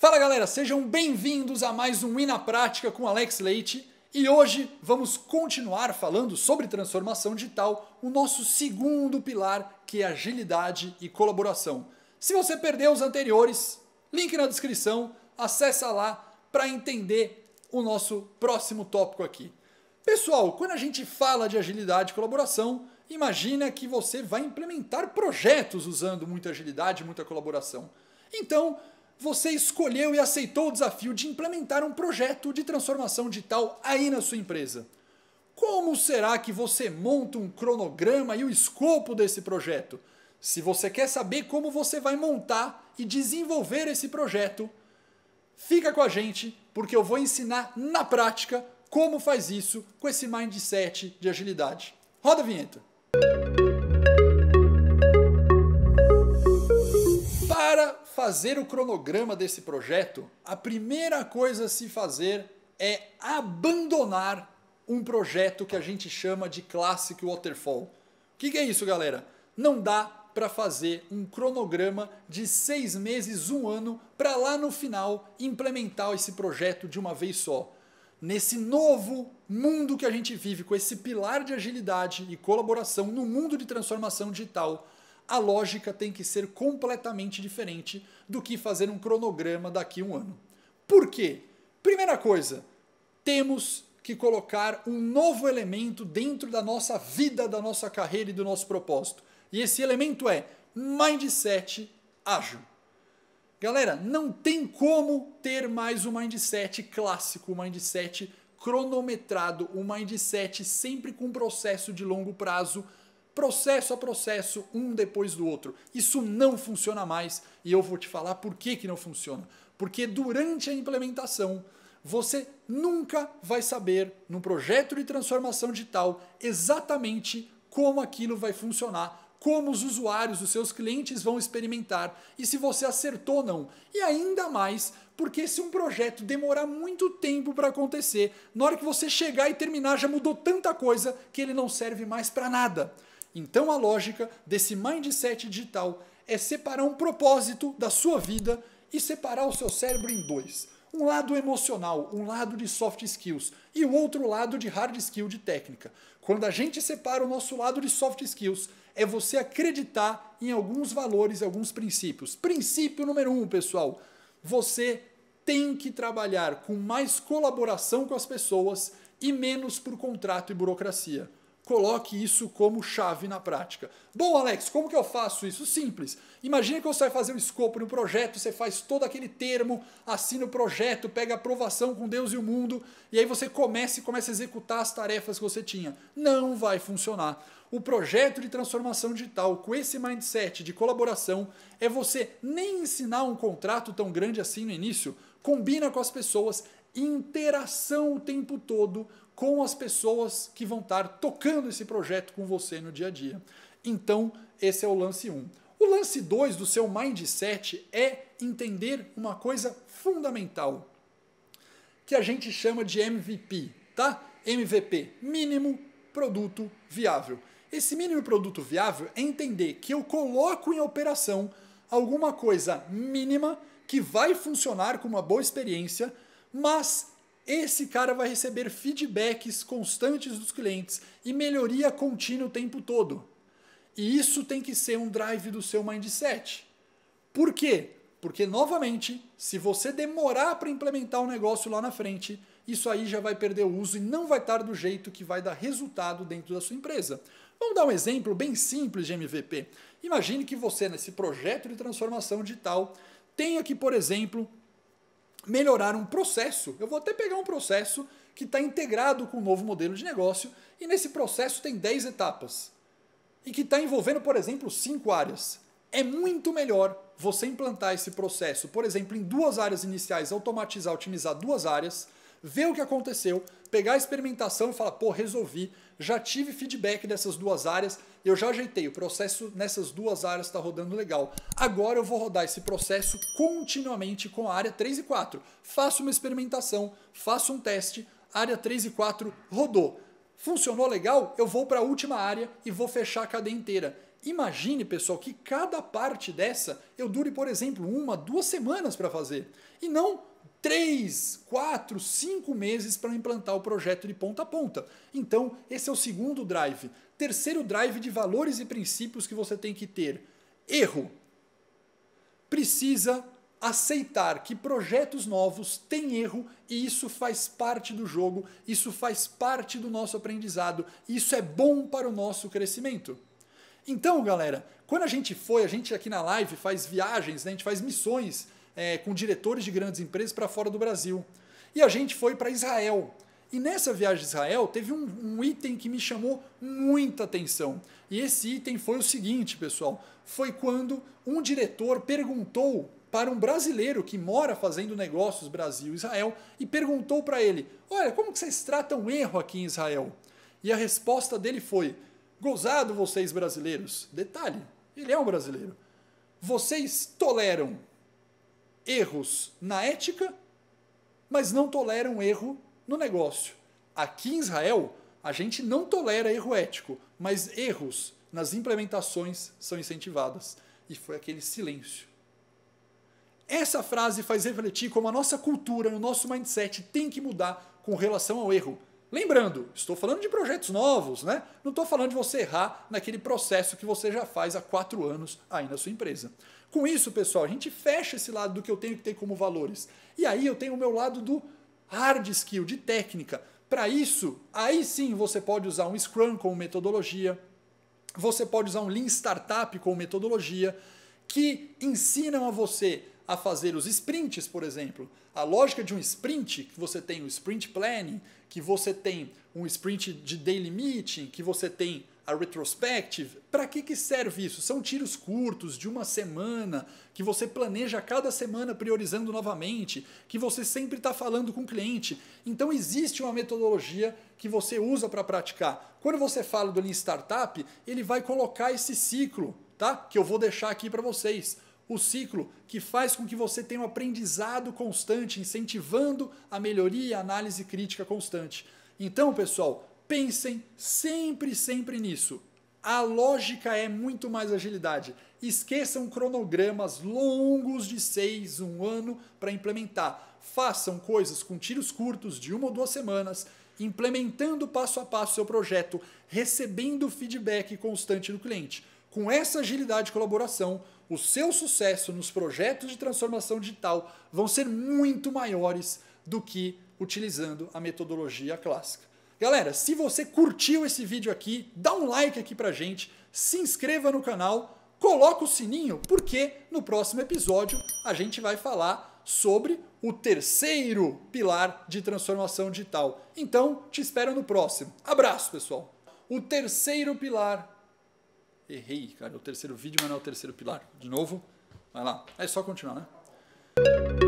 Fala galera, sejam bem-vindos a mais um I na Prática com Alex Leite e hoje vamos continuar falando sobre transformação digital, o nosso segundo pilar que é agilidade e colaboração. Se você perdeu os anteriores, link na descrição, acessa lá para entender o nosso próximo tópico aqui. Pessoal, quando a gente fala de agilidade e colaboração, imagina que você vai implementar projetos usando muita agilidade, muita colaboração. Então, você escolheu e aceitou o desafio de implementar um projeto de transformação digital aí na sua empresa. Como será que você monta um cronograma e o escopo desse projeto? Se você quer saber como você vai montar e desenvolver esse projeto, fica com a gente, porque eu vou ensinar na prática como faz isso com esse mindset de agilidade. Roda a vinheta! fazer o cronograma desse projeto, a primeira coisa a se fazer é abandonar um projeto que a gente chama de Classic Waterfall. O que, que é isso, galera? Não dá para fazer um cronograma de seis meses, um ano, para lá no final implementar esse projeto de uma vez só. Nesse novo mundo que a gente vive, com esse pilar de agilidade e colaboração no mundo de transformação digital, a lógica tem que ser completamente diferente do que fazer um cronograma daqui a um ano. Por quê? Primeira coisa, temos que colocar um novo elemento dentro da nossa vida, da nossa carreira e do nosso propósito. E esse elemento é mindset ágil. Galera, não tem como ter mais um mindset clássico, um mindset cronometrado, um mindset sempre com processo de longo prazo processo a processo, um depois do outro. Isso não funciona mais e eu vou te falar por que, que não funciona. Porque durante a implementação, você nunca vai saber, no projeto de transformação digital, exatamente como aquilo vai funcionar, como os usuários, os seus clientes vão experimentar e se você acertou ou não. E ainda mais, porque se um projeto demorar muito tempo para acontecer, na hora que você chegar e terminar já mudou tanta coisa que ele não serve mais para nada. Então a lógica desse mindset digital é separar um propósito da sua vida e separar o seu cérebro em dois. Um lado emocional, um lado de soft skills e o outro lado de hard skill de técnica. Quando a gente separa o nosso lado de soft skills, é você acreditar em alguns valores, alguns princípios. Princípio número um, pessoal: você tem que trabalhar com mais colaboração com as pessoas e menos por contrato e burocracia coloque isso como chave na prática. Bom, Alex, como que eu faço isso? Simples. Imagina que você vai fazer um escopo no projeto, você faz todo aquele termo, assina o projeto, pega aprovação com Deus e o mundo, e aí você começa e começa a executar as tarefas que você tinha. Não vai funcionar. O projeto de transformação digital com esse mindset de colaboração é você nem ensinar um contrato tão grande assim no início, combina com as pessoas, interação o tempo todo, com as pessoas que vão estar tocando esse projeto com você no dia a dia. Então, esse é o lance 1. Um. O lance 2 do seu mindset é entender uma coisa fundamental, que a gente chama de MVP, tá? MVP, mínimo produto viável. Esse mínimo produto viável é entender que eu coloco em operação alguma coisa mínima que vai funcionar com uma boa experiência, mas esse cara vai receber feedbacks constantes dos clientes e melhoria contínua o tempo todo. E isso tem que ser um drive do seu mindset. Por quê? Porque, novamente, se você demorar para implementar o um negócio lá na frente, isso aí já vai perder o uso e não vai estar do jeito que vai dar resultado dentro da sua empresa. Vamos dar um exemplo bem simples de MVP. Imagine que você, nesse projeto de transformação digital, tenha que, por exemplo, melhorar um processo. Eu vou até pegar um processo que está integrado com o um novo modelo de negócio e nesse processo tem 10 etapas e que está envolvendo, por exemplo, cinco áreas. É muito melhor você implantar esse processo, por exemplo, em duas áreas iniciais, automatizar, otimizar duas áreas ver o que aconteceu, pegar a experimentação e falar, pô, resolvi, já tive feedback dessas duas áreas, eu já ajeitei, o processo nessas duas áreas está rodando legal. Agora eu vou rodar esse processo continuamente com a área 3 e 4. Faço uma experimentação, faço um teste, área 3 e 4 rodou. Funcionou legal? Eu vou para a última área e vou fechar a cadeia inteira. Imagine, pessoal, que cada parte dessa eu dure, por exemplo, uma, duas semanas para fazer. E não três, quatro, cinco meses para implantar o projeto de ponta a ponta. Então, esse é o segundo drive. Terceiro drive de valores e princípios que você tem que ter. Erro. Precisa aceitar que projetos novos têm erro e isso faz parte do jogo, isso faz parte do nosso aprendizado, isso é bom para o nosso crescimento. Então, galera, quando a gente foi, a gente aqui na live faz viagens, né? a gente faz missões é, com diretores de grandes empresas para fora do Brasil. E a gente foi para Israel. E nessa viagem a Israel teve um, um, item que me chamou muita atenção. E esse item foi o seguinte, pessoal: foi quando um diretor perguntou para um brasileiro que mora fazendo negócios Brasil-Israel e perguntou para ele: Olha, como que vocês tratam erro aqui em Israel? E a resposta dele foi: Gozado vocês brasileiros. Detalhe, ele é um brasileiro. Vocês toleram erros na ética, mas não toleram erro no negócio. Aqui em Israel, a gente não tolera erro ético, mas erros nas implementações são incentivadas. E foi aquele silêncio. Essa frase faz refletir como a nossa cultura, o nosso mindset tem que mudar com relação ao erro. Lembrando, estou falando de projetos novos, né? Não estou falando de você errar naquele processo que você já faz há quatro anos aí na sua empresa. Com isso, pessoal, a gente fecha esse lado do que eu tenho que ter como valores. E aí eu tenho o meu lado do hard skill, de técnica. Para isso, aí sim você pode usar um Scrum como metodologia, você pode usar um Lean Startup como metodologia, que ensinam a você a fazer os sprints, por exemplo. A lógica de um sprint, que você tem o sprint planning, que você tem um sprint de daily meeting, que você tem a retrospective, para que, que serve isso? São tiros curtos de uma semana, que você planeja cada semana priorizando novamente, que você sempre está falando com o cliente. Então existe uma metodologia que você usa para praticar. Quando você fala do Lean Startup, ele vai colocar esse ciclo, tá? Que eu vou deixar aqui para vocês o ciclo que faz com que você tenha um aprendizado constante, incentivando a melhoria e a análise crítica constante. Então, pessoal, pensem sempre, sempre nisso. A lógica é muito mais agilidade. Esqueçam cronogramas longos de seis, um ano para implementar. Façam coisas com tiros curtos de uma ou duas semanas, implementando passo a passo seu projeto, recebendo feedback constante do cliente. Com essa agilidade de colaboração, o seu sucesso nos projetos de transformação digital vão ser muito maiores do que utilizando a metodologia clássica. Galera, se você curtiu esse vídeo aqui, dá um like aqui pra gente, se inscreva no canal, coloca o sininho, porque no próximo episódio a gente vai falar sobre o terceiro pilar de transformação digital. Então, te espero no próximo. Abraço, pessoal. O terceiro pilar Errei, cara. É o terceiro vídeo, mas não é o terceiro pilar. De novo, vai lá. É só continuar, né?